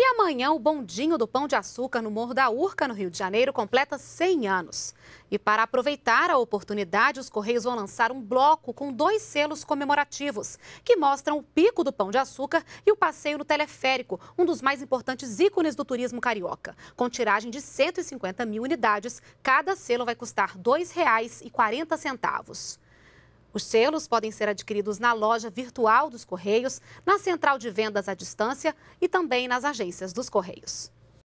E amanhã, o bondinho do Pão de Açúcar no Morro da Urca, no Rio de Janeiro, completa 100 anos. E para aproveitar a oportunidade, os Correios vão lançar um bloco com dois selos comemorativos, que mostram o pico do Pão de Açúcar e o passeio no teleférico, um dos mais importantes ícones do turismo carioca. Com tiragem de 150 mil unidades, cada selo vai custar R$ 2,40. Os selos podem ser adquiridos na loja virtual dos Correios, na central de vendas à distância e também nas agências dos Correios.